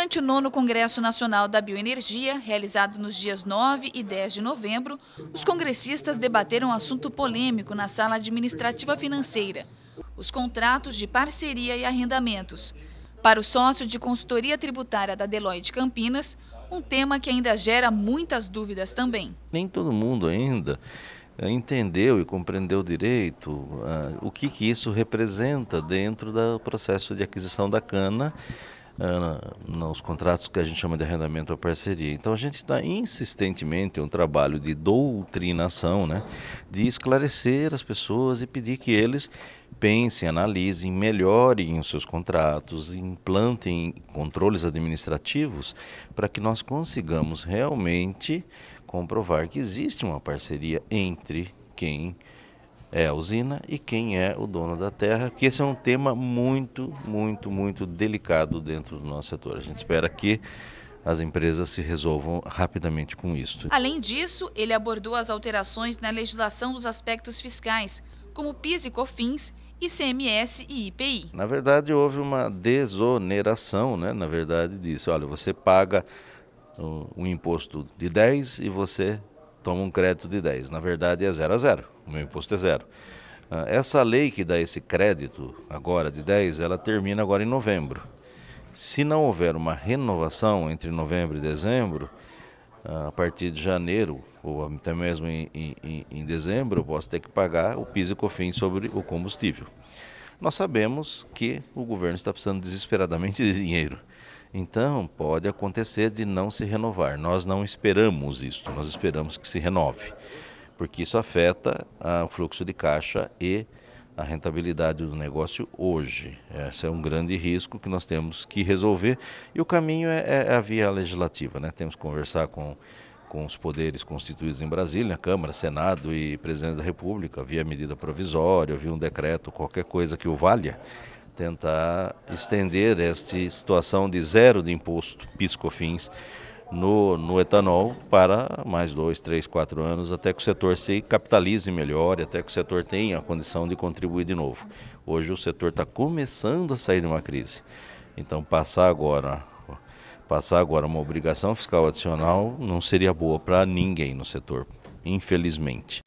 Durante o nono Congresso Nacional da Bioenergia, realizado nos dias 9 e 10 de novembro, os congressistas debateram um assunto polêmico na sala administrativa financeira, os contratos de parceria e arrendamentos. Para o sócio de consultoria tributária da Deloitte Campinas, um tema que ainda gera muitas dúvidas também. Nem todo mundo ainda eh, entendeu e compreendeu direito uh, o que, que isso representa dentro do processo de aquisição da cana uh, nos contratos que a gente chama de arrendamento ou parceria. Então a gente está insistentemente é um trabalho de doutrinação, né, de esclarecer as pessoas e pedir que eles pensem, analisem, melhorem os seus contratos, implantem controles administrativos para que nós consigamos realmente comprovar que existe uma parceria entre quem é a usina e quem é o dono da terra, que esse é um tema muito, muito, muito delicado dentro do nosso setor. A gente espera que as empresas se resolvam rapidamente com isso. Além disso, ele abordou as alterações na legislação dos aspectos fiscais, como PIS e COFINS, ICMS e IPI. Na verdade, houve uma desoneração, né? na verdade, disso. Olha, você paga o, o imposto de 10 e você toma um crédito de 10. Na verdade, é zero a zero. O meu imposto é zero. Ah, essa lei que dá esse crédito agora de 10, ela termina agora em novembro. Se não houver uma renovação entre novembro e dezembro, ah, a partir de janeiro, ou até mesmo em, em, em dezembro, eu posso ter que pagar o PIS e COFINS sobre o combustível. Nós sabemos que o governo está precisando desesperadamente de dinheiro. Então, pode acontecer de não se renovar. Nós não esperamos isso, nós esperamos que se renove, porque isso afeta ah, o fluxo de caixa e a rentabilidade do negócio hoje. Esse é um grande risco que nós temos que resolver e o caminho é, é, é, a via legislativa. Né? Temos que conversar com, com os poderes constituídos em Brasília, Câmara, Senado e Presidente da República, via medida provisória, via um decreto, qualquer coisa que o valha, tentar estender esta situação de zero de imposto PIS/COFINS no, no, etanol para mais dois, três, quatro anos, até que o setor se capitalize melhor, até que o setor tenha a condição de contribuir de novo. Hoje o setor está começando a sair de uma crise. Então passar agora, passar agora uma obrigação fiscal adicional não seria boa para ninguém no setor, infelizmente.